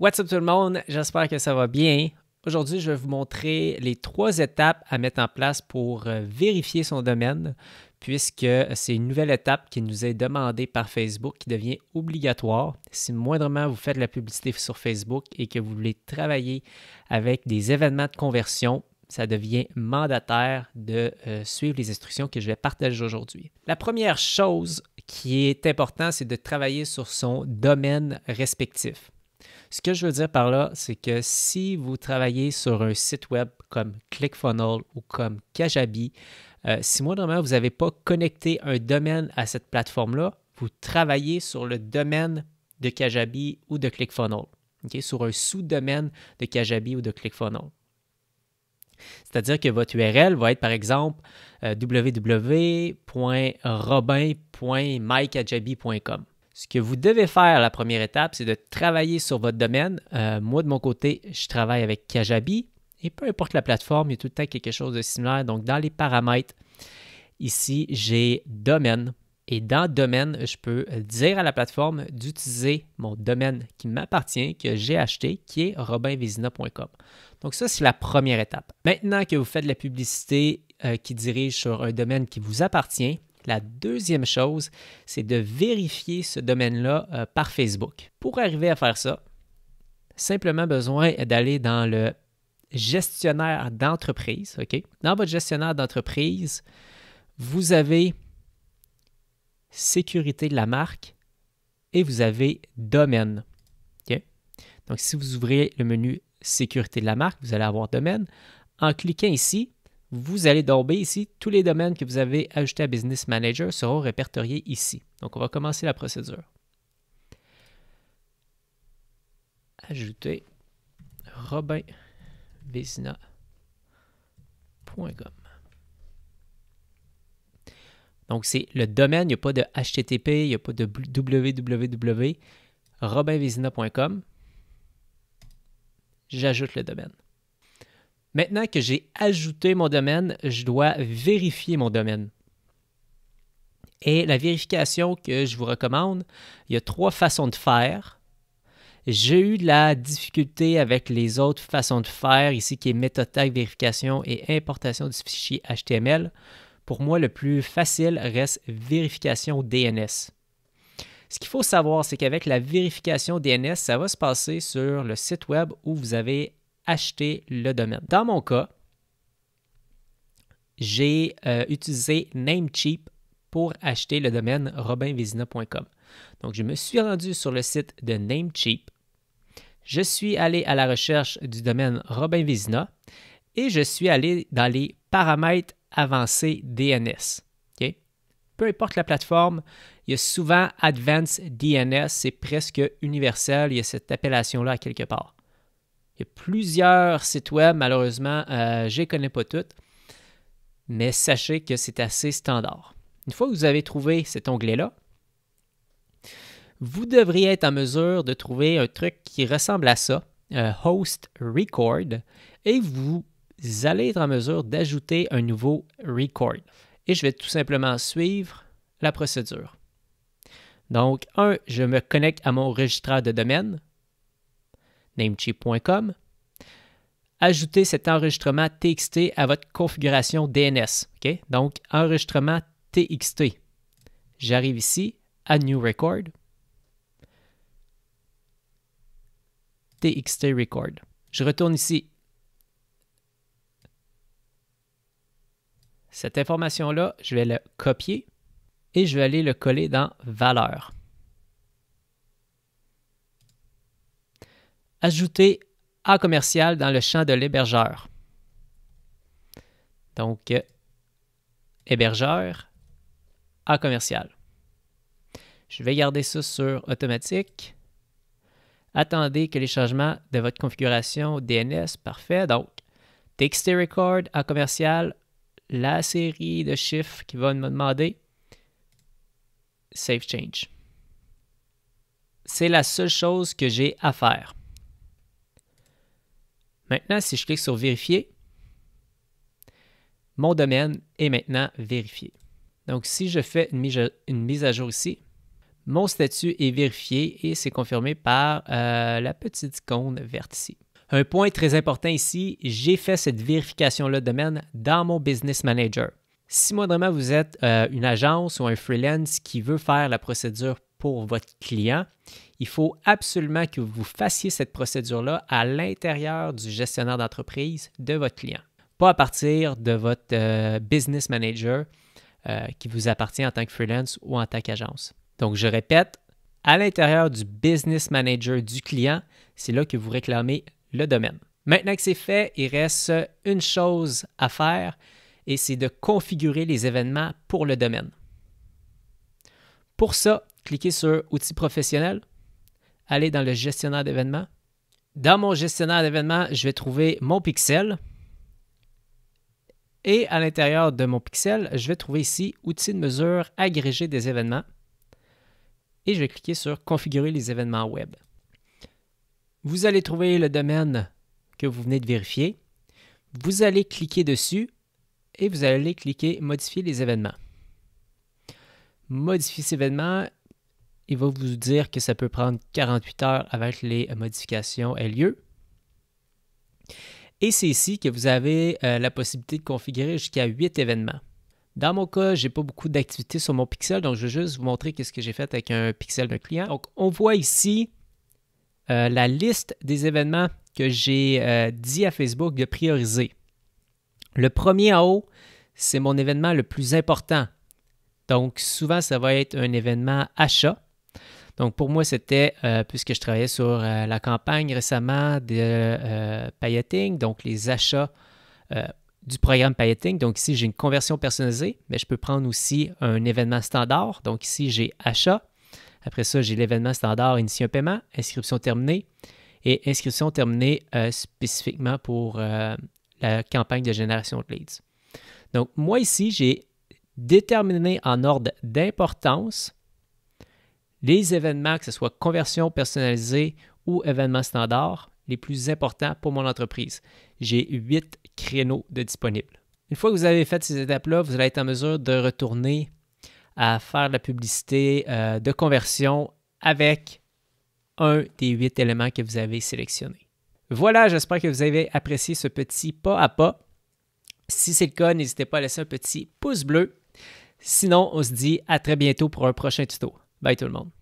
What's up tout le monde? J'espère que ça va bien. Aujourd'hui, je vais vous montrer les trois étapes à mettre en place pour euh, vérifier son domaine, puisque c'est une nouvelle étape qui nous est demandée par Facebook qui devient obligatoire. Si moindrement vous faites de la publicité sur Facebook et que vous voulez travailler avec des événements de conversion, ça devient mandataire de euh, suivre les instructions que je vais partager aujourd'hui. La première chose qui est importante, c'est de travailler sur son domaine respectif. Ce que je veux dire par là, c'est que si vous travaillez sur un site web comme ClickFunnels ou comme Kajabi, euh, si moi, normalement, vous n'avez pas connecté un domaine à cette plateforme-là, vous travaillez sur le domaine de Kajabi ou de ClickFunnels, sur un sous-domaine de Kajabi ou de ClickFunnels. C'est-à-dire que votre URL va être, par exemple, euh, www.robin.mykajabi.com. Ce que vous devez faire, la première étape, c'est de travailler sur votre domaine. Euh, moi, de mon côté, je travaille avec Kajabi et peu importe la plateforme, il y a tout le temps quelque chose de similaire. Donc, dans les paramètres, ici, j'ai domaine. Et dans domaine, je peux dire à la plateforme d'utiliser mon domaine qui m'appartient, que j'ai acheté, qui est robinvesina.com. Donc ça, c'est la première étape. Maintenant que vous faites de la publicité euh, qui dirige sur un domaine qui vous appartient, la deuxième chose, c'est de vérifier ce domaine-là euh, par Facebook. Pour arriver à faire ça, simplement besoin d'aller dans le gestionnaire d'entreprise. ok Dans votre gestionnaire d'entreprise, vous avez sécurité de la marque et vous avez domaine. Donc, si vous ouvrez le menu sécurité de la marque, vous allez avoir domaine. En cliquant ici, vous allez tomber ici. Tous les domaines que vous avez ajoutés à Business Manager seront répertoriés ici. Donc, on va commencer la procédure. Ajouter robinvesina.com. Donc, c'est le domaine, il n'y a pas de HTTP, il n'y a pas de www. robinvesina.com. J'ajoute le domaine. Maintenant que j'ai ajouté mon domaine, je dois vérifier mon domaine. Et la vérification que je vous recommande, il y a trois façons de faire. J'ai eu de la difficulté avec les autres façons de faire, ici qui est méthode tag, vérification et importation du fichier HTML. Pour moi, le plus facile reste vérification DNS. Ce qu'il faut savoir, c'est qu'avec la vérification DNS, ça va se passer sur le site web où vous avez acheter le domaine. Dans mon cas, j'ai euh, utilisé Namecheap pour acheter le domaine robinvesina.com. Donc, je me suis rendu sur le site de Namecheap. Je suis allé à la recherche du domaine robinvesina et je suis allé dans les paramètres avancés DNS. Peu importe la plateforme, il y a souvent Advanced DNS, c'est presque universel, il y a cette appellation-là quelque part. Il y a plusieurs sites web, malheureusement, euh, je ne connais pas toutes, mais sachez que c'est assez standard. Une fois que vous avez trouvé cet onglet-là, vous devriez être en mesure de trouver un truc qui ressemble à ça, un euh, Host Record, et vous allez être en mesure d'ajouter un nouveau record. Et je vais tout simplement suivre la procédure. Donc, un, je me connecte à mon registre de domaine namecheap.com. Ajoutez cet enregistrement TXT à votre configuration DNS. Donc, enregistrement TXT. J'arrive ici à New Record. TXT Record. Je retourne ici. Cette information-là, je vais la copier et je vais aller le coller dans valeur. Ajouter à commercial dans le champ de l'hébergeur. Donc, hébergeur, à commercial. Je vais garder ça sur automatique. Attendez que les changements de votre configuration DNS, parfait. Donc, TXT Record à commercial, la série de chiffres qui va me demander. Save Change. C'est la seule chose que j'ai à faire. Maintenant, si je clique sur Vérifier, mon domaine est maintenant vérifié. Donc, si je fais une mise à, jour ici, mon statut est vérifié et c'est confirmé par euh, la petite icône verte ici. Un point très important ici, j'ai fait cette vérification-là de domaine dans mon Business Manager. Si moindrement vous êtes euh, une agence ou un freelance qui veut faire la procédure pour votre client, il faut absolument que vous fassiez cette procédure-là à l'intérieur du gestionnaire d'entreprise de votre client, pas à partir de votre euh, business manager euh, qui vous appartient en tant que freelance ou en tant qu'agence. Donc, je répète, à l'intérieur du business manager du client, c'est là que vous réclamez le domaine. Maintenant que c'est fait, il reste une chose à faire et c'est de configurer les événements pour le domaine. Pour ça, cliquez sur Outils professionnels aller dans le gestionnaire d'événements. Dans mon gestionnaire d'événements, je vais trouver mon pixel. Et à l'intérieur de mon pixel, je vais trouver ici outils de mesure agrégé des événements. Et je vais cliquer sur configurer les événements web. Vous allez trouver le domaine que vous venez de vérifier. Vous allez cliquer dessus et vous allez cliquer modifier les événements. Modifier ces événements il va vous dire que ça peut prendre 48 heures avec les modifications aient lieu. Et c'est ici que vous avez euh, la possibilité de configurer jusqu'à 8 événements. Dans mon cas, je n'ai pas beaucoup d'activités sur mon pixel, donc je vais juste vous montrer ce que j'ai fait avec un pixel de client. Donc, on voit ici euh, la liste des événements que j'ai euh, dit à Facebook de prioriser. Le premier en haut, c'est mon événement le plus important. Donc, souvent, ça va être un événement achat. Donc pour moi, c'était, euh, puisque je travaillais sur euh, la campagne récemment de euh, Payetting, donc les achats du programme Payetting. Donc ici, j'ai une conversion personnalisée, mais je peux prendre aussi un événement standard. Donc ici, j'ai achat. Après ça, j'ai l'événement standard, initier un paiement, inscription terminée et inscription terminée spécifiquement pour la campagne de génération de leads. Donc moi ici, j'ai déterminé en ordre d'importance les événements, que ce soit conversion personnalisée ou événements standard, les plus importants pour mon entreprise. J'ai huit créneaux de disponibles. Une fois que vous avez fait ces étapes-là, vous allez être en mesure de retourner à faire la publicité euh, de conversion avec un des huit éléments que vous avez sélectionnés. Voilà, j'espère que vous avez apprécié ce petit pas à pas. Si c'est le cas, n'hésitez pas à laisser un petit pouce bleu. Sinon, on se dit à très bientôt pour un prochain tuto. Bye tout le monde.